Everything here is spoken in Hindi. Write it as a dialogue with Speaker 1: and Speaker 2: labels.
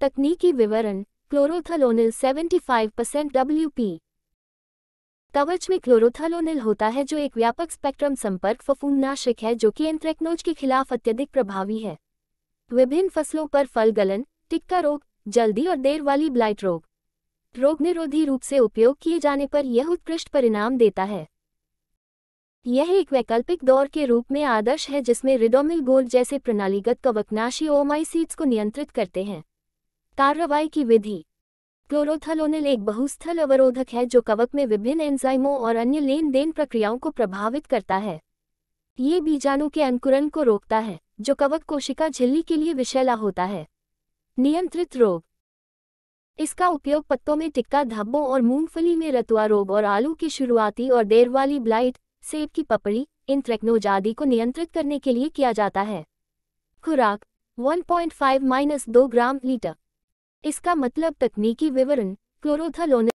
Speaker 1: तकनीकी विवरण क्लोरोथलोनिल 75 परसेंट डब्ल्यू कवच में क्लोरोथलोनिल होता है जो एक व्यापक स्पेक्ट्रम संपर्क फफूंदनाशक है जो कि एंथ्रेक्नोज के खिलाफ अत्यधिक प्रभावी है विभिन्न फसलों पर फल गलन टिक्का रोग जल्दी और देर वाली ब्लाइट रोग रोग निरोधी रूप से उपयोग किए जाने पर यह उत्कृष्ट परिणाम देता है यह एक वैकल्पिक दौर के रूप में आदर्श है जिसमें रिडोमिल गोल्ड जैसे प्रणालीगत कवकनाशी ओमाइसीड्स को नियंत्रित करते हैं कार्रवाई की विधि क्लोरोथलोनिल एक बहुस्थल अवरोधक है जो कवक में विभिन्न एंजाइमों और अन्य लेन देन प्रक्रियाओं को प्रभावित करता है ये बीजाणु के अंकुरण को रोकता है जो कवक कोशिका झिल्ली के लिए विषैला होता है नियंत्रित रोग इसका उपयोग पत्तों में टिक्का धब्बों और मूंगफली में रतुआ रोग और आलू की शुरुआती और देर वाली ब्लाइट सेब की पपड़ी इन इंट्रेक्नोज आदि को नियंत्रित करने के लिए किया जाता है खुराक 1.5 माइनस दो ग्राम लीटर इसका मतलब तकनीकी विवरण क्लोरोथलोन